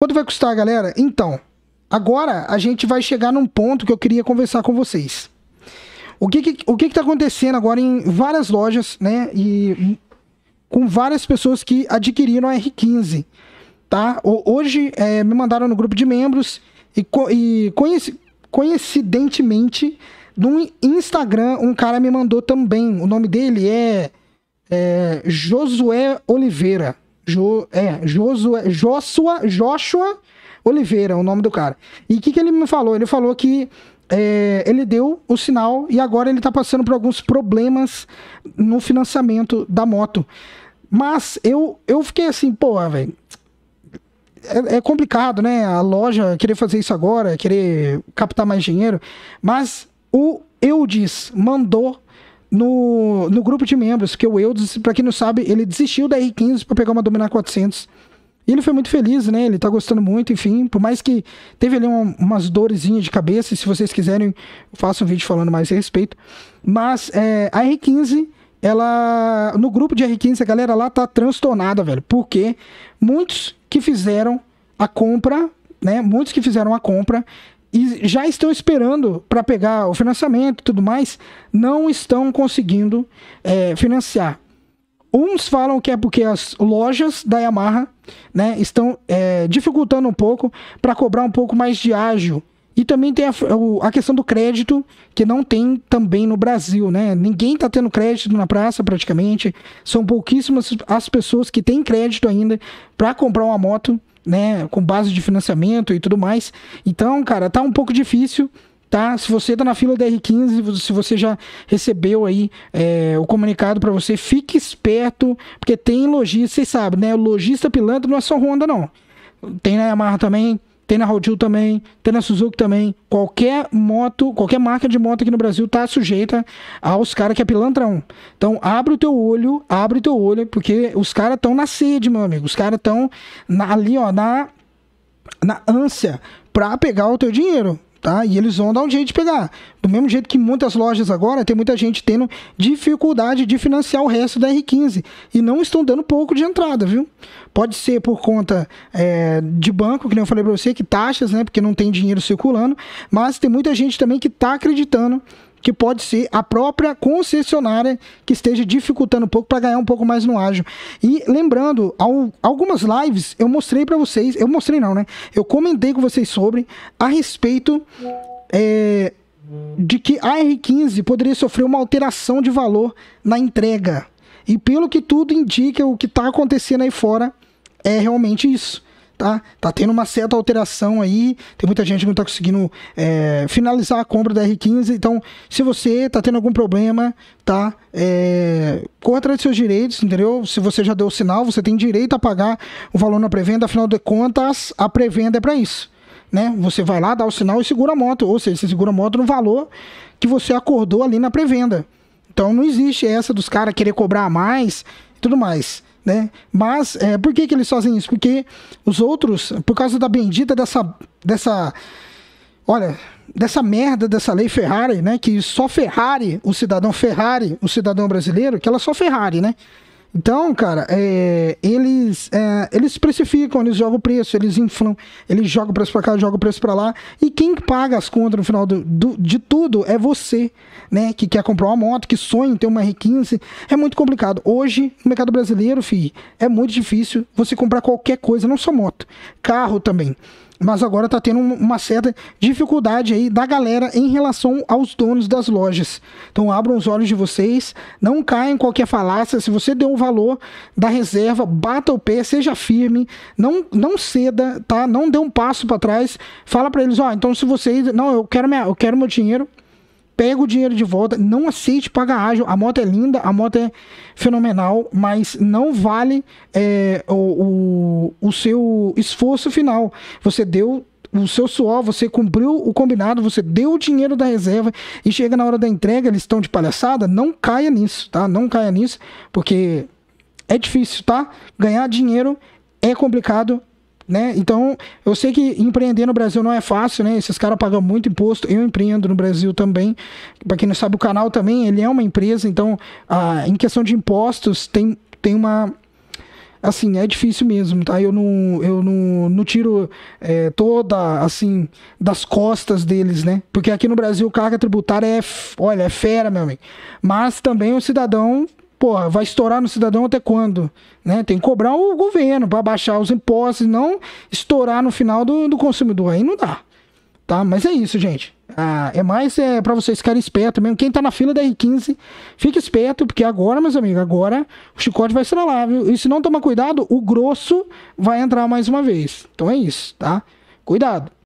Quanto vai custar, galera? Então, agora a gente vai chegar num ponto que eu queria conversar com vocês. O que que, o que, que tá acontecendo agora em várias lojas, né? E com várias pessoas que adquiriram a R15, tá? Hoje é, me mandaram no grupo de membros e, e conheci, coincidentemente no Instagram um cara me mandou também. O nome dele é, é Josué Oliveira, Jo, é, Josué, Joshua, Joshua Oliveira, o nome do cara. E o que, que ele me falou? Ele falou que é, ele deu o sinal e agora ele está passando por alguns problemas no financiamento da moto. Mas eu, eu fiquei assim, pô, velho. É, é, complicado, né? A loja querer fazer isso agora, querer captar mais dinheiro. Mas o Eudes mandou no, no grupo de membros, que é o Eudes, para quem não sabe, ele desistiu da R15 para pegar uma Dominar 400. E ele foi muito feliz, né? Ele tá gostando muito, enfim. Por mais que teve ali umas dorezinhas de cabeça, se vocês quiserem, eu faço um vídeo falando mais a respeito. Mas é, a R15, ela. No grupo de R15, a galera lá tá transtornada, velho. Porque muitos que fizeram a compra, né? Muitos que fizeram a compra e já estão esperando para pegar o financiamento e tudo mais, não estão conseguindo é, financiar. Uns falam que é porque as lojas da Yamaha né, estão é, dificultando um pouco para cobrar um pouco mais de ágio. E também tem a, a, questão do crédito, que não tem também no Brasil, né? Ninguém está tendo crédito na praça praticamente. São pouquíssimas as pessoas que têm crédito ainda para comprar uma moto né, com base de financiamento e tudo mais. Então, cara, tá um pouco difícil tá? Se você está na fila da R15, se você já recebeu aí é, o comunicado para você, fique esperto, porque tem lojista, vocês sabem, né? Lojista pilantra não é só Honda, não. Tem na né, Yamaha também, tem na Rodil também, tem na Suzuki também. Qualquer moto, qualquer marca de moto aqui no Brasil tá sujeita aos caras que é pilantrão. Então abre o teu olho, abre o teu olho, porque os caras estão na sede, meu amigo. Os caras estão ali, ó, na, na ânsia pra pegar o teu dinheiro tá? E eles vão dar um jeito de pegar. Do mesmo jeito que muitas lojas agora, tem muita gente tendo dificuldade de financiar o resto da R15 e não estão dando pouco de entrada, viu? Pode ser por conta é, de banco, que nem eu falei para você, que taxas, né? Porque não tem dinheiro circulando, mas tem muita gente também que está acreditando que pode ser a própria concessionária que esteja dificultando um pouco para ganhar um pouco mais no ágio. E lembrando, ao, algumas lives eu mostrei para vocês, eu mostrei não, né? Eu comentei com vocês sobre a respeito é, de que a R15 poderia sofrer uma alteração de valor na entrega. E pelo que tudo indica, o que está acontecendo aí fora é realmente isso tá? Tá tendo uma certa alteração aí, tem muita gente que não está conseguindo é, finalizar a compra da R15, então se você tá tendo algum problema, tá? É, seus direitos, entendeu? Se você já deu o sinal, você tem direito a pagar o valor na pré-venda, afinal de contas, a pré-venda é para isso. Né? Você vai lá, dá o sinal e segura a moto, ou seja, você segura a moto no valor que você acordou ali na pré-venda. Então não existe essa dos caras querer cobrar mais e tudo mais né? Mas é, por que, que eles fazem isso? Porque os outros, por causa da bendita dessa. dessa olha, dessa merda dessa lei Ferrari, né? Que só Ferrari, o cidadão Ferrari, o cidadão brasileiro, que ela só Ferrari, né? Então, cara, é, eles é, eles especificam, eles jogam o preço, eles inflam, eles jogam o preço para cá, jogam o preço para lá. E quem paga as contas no final do, do, de tudo é você, né? Que quer comprar uma moto, que sonha em ter uma R15. É muito complicado. Hoje, no mercado brasileiro, fi, é muito difícil você comprar qualquer coisa, não só moto, carro também mas agora tá tendo uma certa dificuldade aí da galera em relação aos donos das lojas. Então abram os olhos de vocês, não caem em qualquer falácia. Se você deu o valor da reserva, bata o pé, seja firme, não, não ceda, tá? Não dê um passo para trás. Fala para eles, ó, oh, então se vocês, não, eu quero minha, eu quero meu dinheiro pega o dinheiro de volta, não aceite pagar ágil. A moto é linda, a moto é fenomenal, mas não vale é, o, o, o seu esforço final. Você deu o seu suor, você cumpriu o combinado, você deu o dinheiro da reserva e chega na hora da entrega, eles estão de palhaçada, não caia nisso, tá? Não caia nisso, porque é difícil, tá? Ganhar dinheiro é complicado, né? Então, eu sei que empreender no Brasil não é fácil, né? Esses caras pagam muito imposto. Eu empreendo no Brasil também. Para quem não sabe, o canal também, ele é uma empresa, então, a, em questão de impostos, tem, tem uma assim, é difícil mesmo, tá? Eu não, eu não, não tiro é, toda, assim, das costas deles, né? Porque aqui no Brasil, carga tributária é, olha, é fera, meu amigo. Mas também o cidadão porra, vai estourar no cidadão até quando? Né? Tem que cobrar o governo para baixar os impostos e não estourar no final do, do consumidor. Aí não dá. Tá? Mas é isso, gente. Ah, é mais é, para vocês ficarem espertos mesmo. Quem tá na fila da R15, fique esperto, porque agora, meus amigos, agora o chicote vai lá, viu? E se não tomar cuidado, o grosso vai entrar mais uma vez. Então é isso, tá? Cuidado.